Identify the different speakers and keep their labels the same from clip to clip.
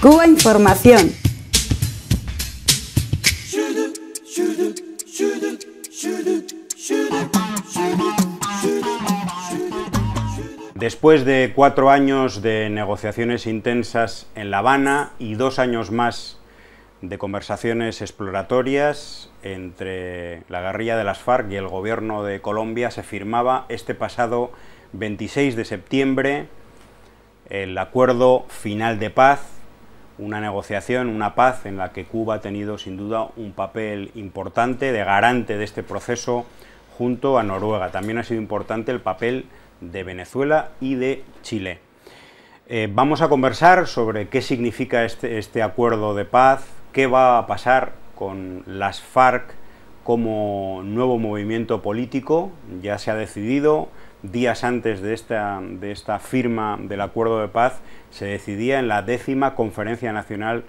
Speaker 1: Cuba Información. Después de cuatro años de negociaciones intensas en La Habana y dos años más de conversaciones exploratorias entre la guerrilla de las FARC y el gobierno de Colombia, se firmaba este pasado 26 de septiembre el acuerdo final de paz una negociación, una paz en la que Cuba ha tenido sin duda un papel importante de garante de este proceso junto a Noruega. También ha sido importante el papel de Venezuela y de Chile. Eh, vamos a conversar sobre qué significa este, este acuerdo de paz, qué va a pasar con las FARC como nuevo movimiento político, ya se ha decidido, días antes de esta, firma del acuerdo de paz, se decidía en la décima Conferencia Nacional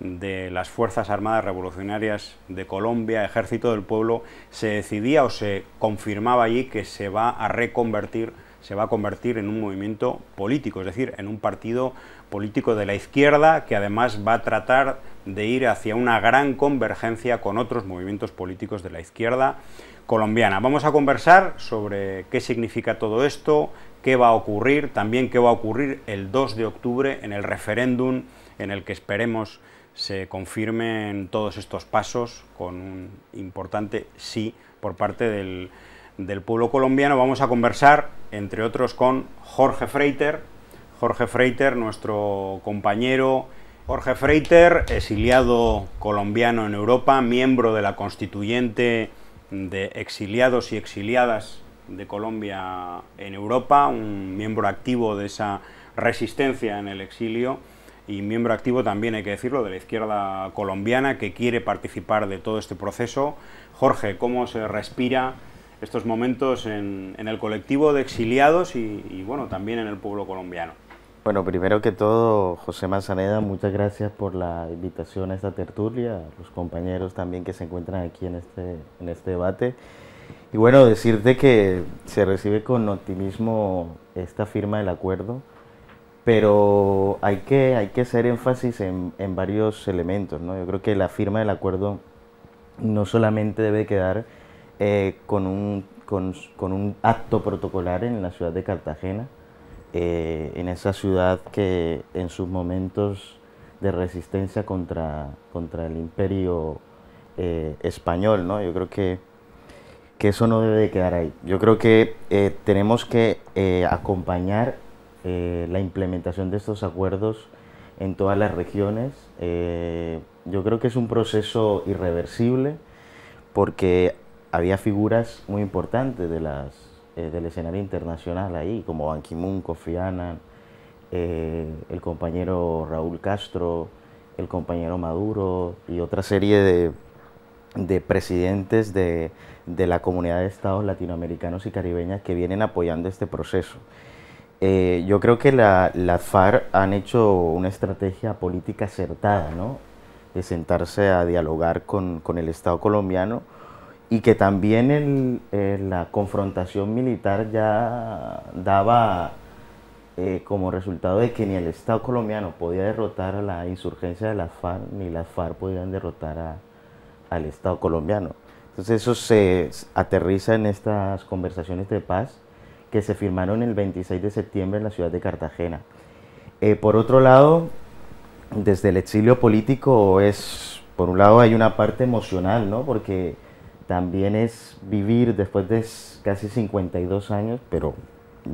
Speaker 1: de las Fuerzas Armadas Revolucionarias de Colombia, Ejército del Pueblo, se decidía o se confirmaba allí que se va a reconvertir, se va a convertir en un movimiento político, es decir, en un partido político de la izquierda que además va a tratar de ir hacia una gran convergencia con otros movimientos políticos de la izquierda colombiana. Vamos a conversar sobre qué significa todo esto, qué va a ocurrir, también qué va a ocurrir el 2 de octubre en el referéndum en el que esperemos se confirmen todos estos pasos con un importante sí por parte del, del pueblo colombiano. Vamos a conversar, entre otros, con Jorge Freiter. Jorge Freiter, nuestro compañero. Jorge Freiter, exiliado colombiano en Europa, miembro de la constituyente de exiliados y exiliadas de Colombia en Europa, un miembro activo de esa resistencia en el exilio y miembro activo también, hay que decirlo, de la izquierda colombiana que quiere participar de todo este proceso. Jorge, ¿cómo se respira estos momentos en, el colectivo de exiliados y, y bueno, también en el pueblo colombiano?
Speaker 2: Bueno, primero que todo, José Manzaneda, muchas gracias por la invitación a esta tertulia, a los compañeros también que se encuentran aquí en este, en este debate. Y bueno, decirte que se recibe con optimismo esta firma del acuerdo, pero hay que, hay que hacer énfasis en, en varios elementos. ¿no? Yo creo que la firma del acuerdo no solamente debe quedar eh, con, un, con, con un acto protocolar en la ciudad de Cartagena, eh, en esa ciudad que en sus momentos de resistencia contra, contra el imperio eh, español, ¿no? Yo creo que, que, eso no debe quedar ahí. Yo creo que eh, tenemos que acompañar la implementación de estos acuerdos en todas las regiones. yo creo que es un proceso irreversible porque había figuras muy importantes de las eh, del escenario internacional ahí, como Ban Ki-moon, Kofi Annan, eh, el compañero Raúl Castro, el compañero Maduro y otra serie de, presidentes de, la comunidad de estados latinoamericanos y caribeñas que vienen apoyando este proceso. Eh, yo creo que la FARC han hecho una estrategia política acertada, ¿no? de sentarse a dialogar con el Estado colombiano y que también eh, la confrontación militar ya daba eh, como resultado de que ni el Estado colombiano podía derrotar a la insurgencia de las FARC, ni las FARC podían derrotar al Estado colombiano. Entonces eso se aterriza en estas conversaciones de paz que se firmaron el 26 de septiembre en la ciudad de Cartagena. Eh, por otro lado, desde el exilio político es, por un lado hay una parte emocional, ¿no? Porque también es vivir después de casi 52 años, pero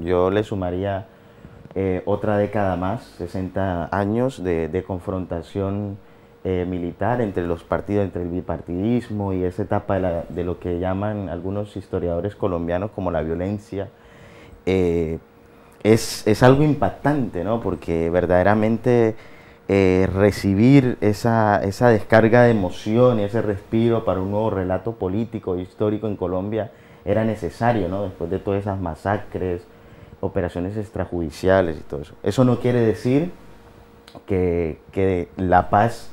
Speaker 2: yo le sumaría eh, otra década más, 60 años de, confrontación eh, militar entre los partidos, entre el bipartidismo y esa etapa de, lo que llaman algunos historiadores colombianos como la violencia. Eh, es, es, algo impactante, ¿no? Porque verdaderamente eh, recibir esa, descarga de emoción y ese respiro para un nuevo relato político e histórico en Colombia era necesario, ¿no? Después de todas esas masacres, operaciones extrajudiciales y todo eso. Eso no quiere decir que, la paz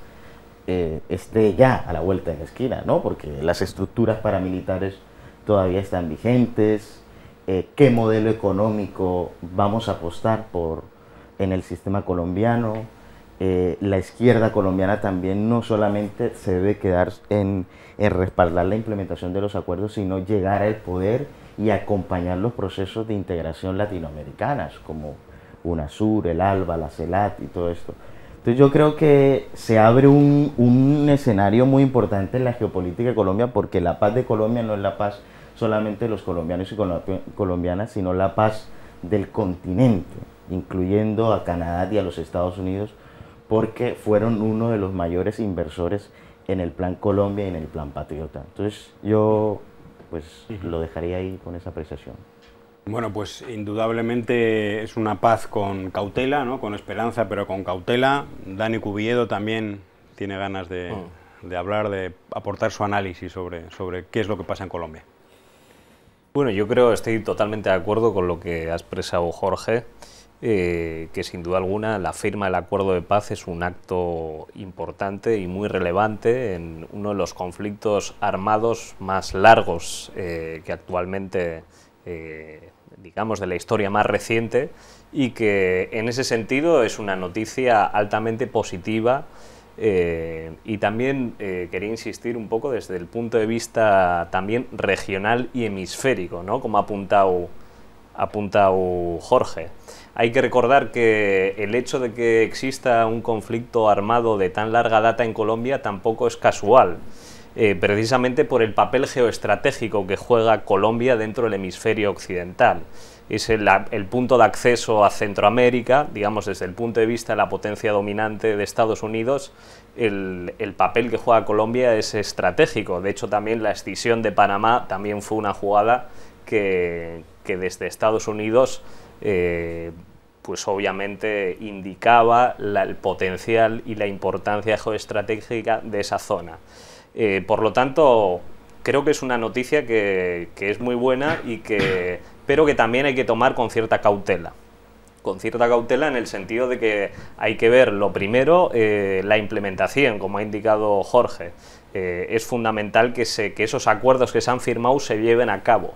Speaker 2: eh, esté ya a la vuelta de la esquina, ¿no? Porque las estructuras paramilitares todavía están vigentes. Eh, ¿Qué modelo económico vamos a apostar por en el sistema colombiano? Eh, la izquierda colombiana también no solamente se debe quedar en, respaldar la implementación de los acuerdos, sino llegar al poder y acompañar los procesos de integración latinoamericanas, como UNASUR, el ALBA, la CELAT y todo esto. Entonces yo creo que se abre un, un escenario muy importante en la geopolítica de Colombia, porque la paz de Colombia no es la paz solamente de los colombianos y colombianas, sino la paz del continente, incluyendo a Canadá y a los Estados Unidos, porque fueron uno de los mayores inversores en el Plan Colombia y en el Plan Patriota. Entonces yo pues lo dejaría ahí con esa apreciación.
Speaker 1: Bueno, pues indudablemente es una paz con cautela, ¿no? con esperanza, pero con cautela. Dani Cubiedo también tiene ganas de, ah. de hablar, de aportar su análisis sobre, sobre qué es lo que pasa en Colombia. Bueno, yo creo, estoy totalmente de acuerdo con lo que ha
Speaker 3: expresado Jorge. Eh, que sin duda alguna la firma del acuerdo de paz es un acto importante y muy relevante en uno de los conflictos armados más largos eh, que actualmente, eh, digamos, de la historia más reciente y que en ese sentido es una noticia altamente positiva. y también quería insistir un poco desde el punto de vista también regional y hemisférico, ¿no? como ha apuntado, ha apuntado Jorge. Hay que recordar que el hecho de que exista un conflicto armado de tan larga data en Colombia tampoco es casual. Eh, precisamente por el papel geoestratégico que juega Colombia dentro del hemisferio occidental. Es el, punto de acceso a Centroamérica, digamos desde el punto de vista de la potencia dominante de Estados Unidos, el, papel que juega Colombia es estratégico. De hecho, también la escisión de Panamá también fue una jugada que, desde Estados Unidos eh, pues obviamente indicaba el potencial y la importancia geoestratégica de esa zona. Eh, por lo tanto, creo que es una noticia que, es muy buena y que, pero que también hay que tomar con cierta cautela. Con cierta cautela en el sentido de que hay que ver, lo primero, eh, la implementación, como ha indicado Jorge. Eh, es fundamental que, que esos acuerdos que se han firmado se lleven a cabo.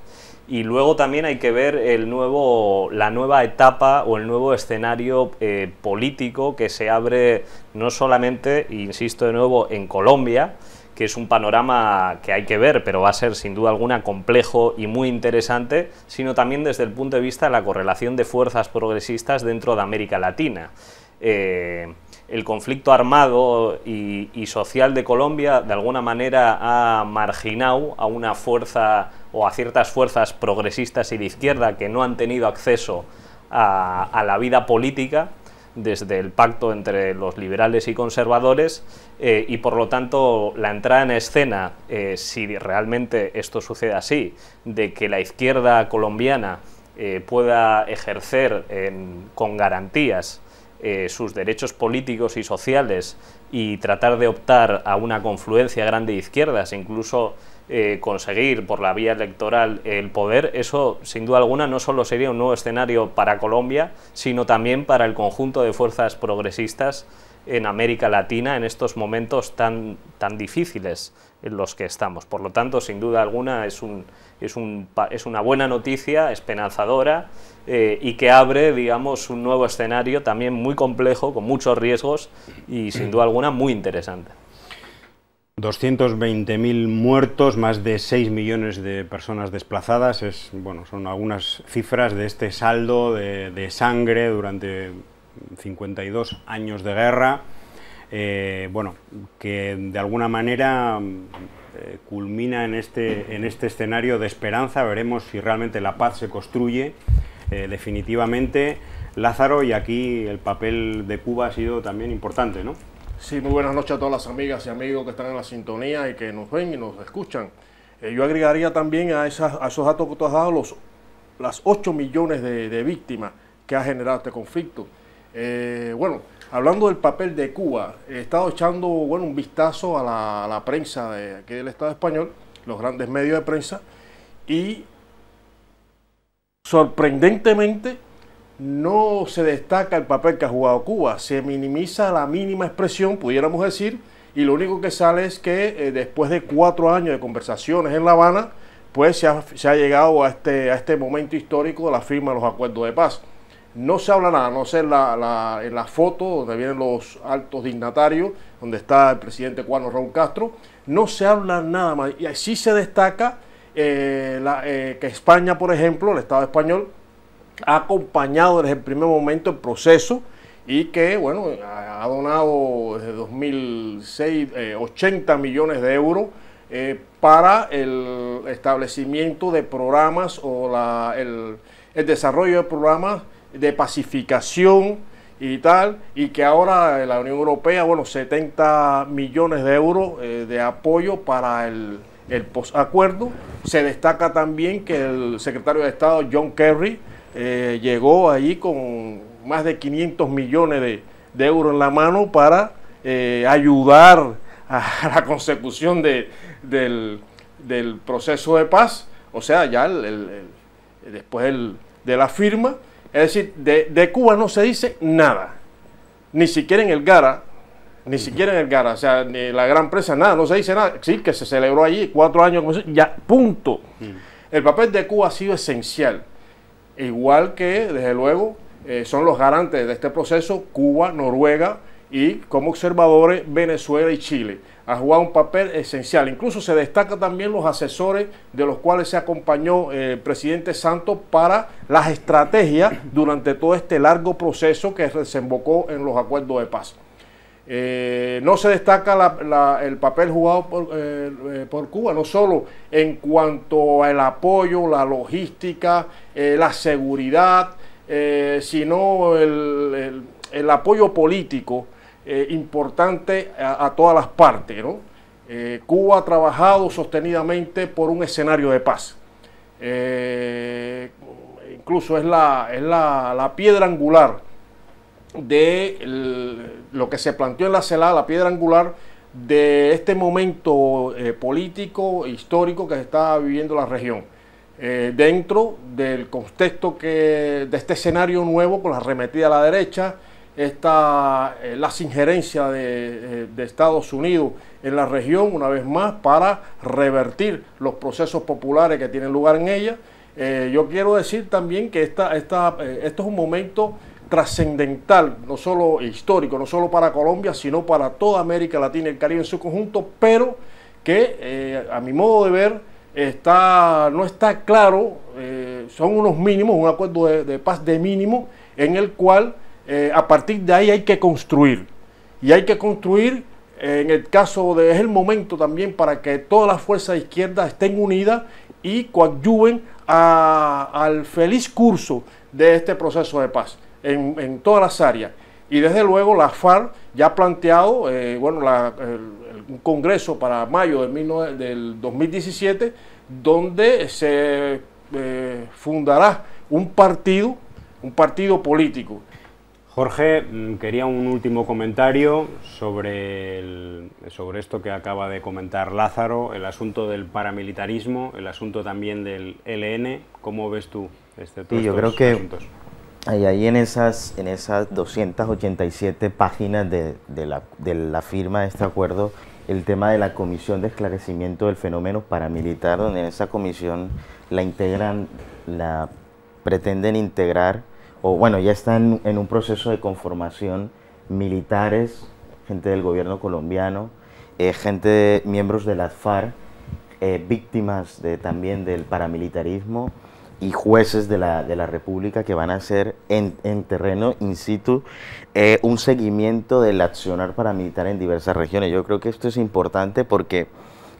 Speaker 3: Y luego también hay que ver el nuevo, la nueva etapa o el nuevo escenario eh, político que se abre no solamente, insisto de nuevo, en Colombia, que es un panorama que hay que ver, pero va a ser sin duda alguna complejo y muy interesante, sino también desde el punto de vista de la correlación de fuerzas progresistas dentro de América Latina. Eh, el conflicto armado y, social de Colombia de alguna manera ha marginado a una fuerza o a ciertas fuerzas progresistas y de izquierda que no han tenido acceso a, la vida política desde el pacto entre los liberales y conservadores eh, y por lo tanto la entrada en escena, eh, si realmente esto sucede así, de que la izquierda colombiana pueda ejercer con garantías eh, sus derechos políticos y sociales y tratar de optar a una confluencia grande de izquierdas, incluso eh, conseguir por la vía electoral el poder, eso sin duda alguna no solo sería un nuevo escenario para Colombia, sino también para el conjunto de fuerzas progresistas en América Latina en estos momentos tan, tan difíciles en los que estamos. Por lo tanto, sin duda alguna, es, un, es, una buena noticia, esperanzadora, eh, y que abre, digamos, un nuevo escenario también muy complejo, con muchos riesgos y,
Speaker 1: sin duda alguna, muy interesante. 220.000 muertos, más de 6 millones de personas desplazadas, es, bueno, son algunas cifras de este saldo de, de sangre durante 52 años de guerra, eh, bueno, que de alguna manera mm, eh, culmina en este, en este escenario de esperanza. Veremos si realmente la paz se construye eh, definitivamente. Lázaro, y aquí el papel de Cuba ha sido también importante, ¿no?
Speaker 4: Sí, muy buenas noches a todas las amigas y amigos que están en la sintonía y que nos ven y nos escuchan. yo agregaría también a, esos datos que tú has dado los, las 8 millones de, de víctimas que ha generado este conflicto eh, bueno, hablando del papel de Cuba, he estado echando bueno, un vistazo a la, prensa de aquí del Estado español, los grandes medios de prensa, y sorprendentemente no se destaca el papel que ha jugado Cuba, se minimiza la mínima expresión, pudiéramos decir, y lo único que sale es que eh, después de cuatro años de conversaciones en La Habana, pues se ha, llegado este, a este momento histórico de la firma de los acuerdos de paz no se habla nada, no sé la, en la foto donde vienen los altos dignatarios, donde está el presidente Juan Raúl Castro, no se habla nada más. Y así se destaca eh, eh, que España, por ejemplo, el Estado español, ha acompañado desde el primer momento el proceso y que, bueno, ha donado desde 2006 80 eh, millones de euros para el establecimiento de programas o el desarrollo de programas de pacificación y tal, y que ahora la Unión Europea, bueno, 70 millones de euros eh, de apoyo para el, el acuerdo Se destaca también que el secretario de Estado, John Kerry, eh, llegó ahí con más de 500 millones de, euros en la mano para eh, ayudar a la consecución de, del, proceso de paz. O sea, ya después de la firma, es decir, de, Cuba no se dice nada. Ni siquiera en el Gara, ni siquiera en el Gara, o sea, ni la gran presa, nada, no se dice nada. Sí, que se celebró allí cuatro años, ya, punto. Mm. El papel de Cuba ha sido esencial. Igual que, desde luego, eh, son los garantes de este proceso Cuba, Noruega, y como observadores Venezuela y Chile. Ha jugado un papel esencial. Incluso se destaca también los asesores de los cuales se acompañó eh, el presidente Santos para las estrategias durante todo este largo proceso que desembocó en los acuerdos de paz. Eh, no se destaca el papel jugado eh, por, Cuba, no solo en cuanto al apoyo, la logística, la seguridad, sino el apoyo político eh, importante a, todas las partes. ¿no? Eh, Cuba ha trabajado sostenidamente por un escenario de paz. Eh, incluso es la, piedra angular de lo que se planteó en la CELA, la piedra angular de este momento político, e histórico que se está viviendo la región. dentro del contexto que, de este escenario nuevo con la arremetida a la derecha, esta, eh, las injerencias eh, de, Estados Unidos en la región, una vez más, para revertir los procesos populares que tienen lugar en ella. Eh, yo quiero decir también que esta, esta, esto es un momento trascendental, no solo histórico, no solo para Colombia, sino para toda América Latina y el Caribe en su conjunto, pero que a mi modo de ver está, no está claro, son unos mínimos, un acuerdo de, de paz de mínimo en el cual eh, a partir de ahí hay que construir. Y hay que construir, eh, en el caso de, es el momento también para que todas las fuerzas izquierdas estén unidas y coadyuven al feliz curso de este proceso de paz en, todas las áreas. Y desde luego la FARC ya ha planteado, eh, bueno, un congreso para mayo del, 2017, donde se fundará un partido, un partido político. Jorge, mm, quería un último comentario
Speaker 1: sobre, sobre esto que acaba de comentar Lázaro, el asunto del paramilitarismo, el asunto también del LN. ¿Cómo ves tú este tema? Sí, yo creo que
Speaker 2: hay ahí, en, esas, en esas 287 páginas de, la, de la firma de este acuerdo, el tema de la Comisión de Esclarecimiento del Fenómeno Paramilitar, donde en esa comisión la integran, la pretenden integrar o bueno, ya están en, un proceso de conformación militares, gente del gobierno colombiano, eh, gente, miembros de la FARC, eh, víctimas también del paramilitarismo y jueces de la, de República que van a hacer en, terreno, in situ, eh, un seguimiento del accionar paramilitar en diversas regiones. Yo creo que esto es importante porque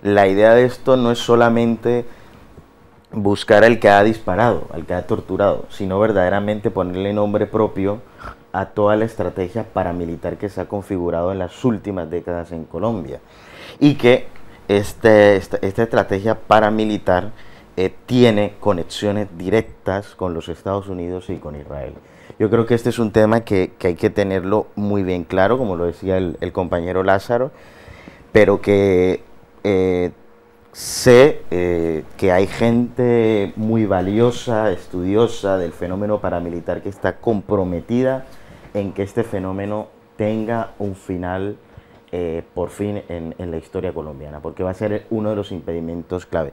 Speaker 2: la idea de esto no es solamente buscar al que ha disparado, al que ha torturado, sino verdaderamente ponerle nombre propio a toda la estrategia paramilitar que se ha configurado en las últimas décadas en Colombia. Y que este, esta, estrategia paramilitar eh, tiene conexiones directas con los Estados Unidos y con Israel. Yo creo que este es un tema que, hay que tenerlo muy bien claro, como lo decía el, compañero Lázaro, pero que eh, sé eh, que hay gente muy valiosa, estudiosa del fenómeno paramilitar que está comprometida en que este fenómeno tenga un final eh, por fin en la historia colombiana, porque va a ser uno de los impedimentos clave.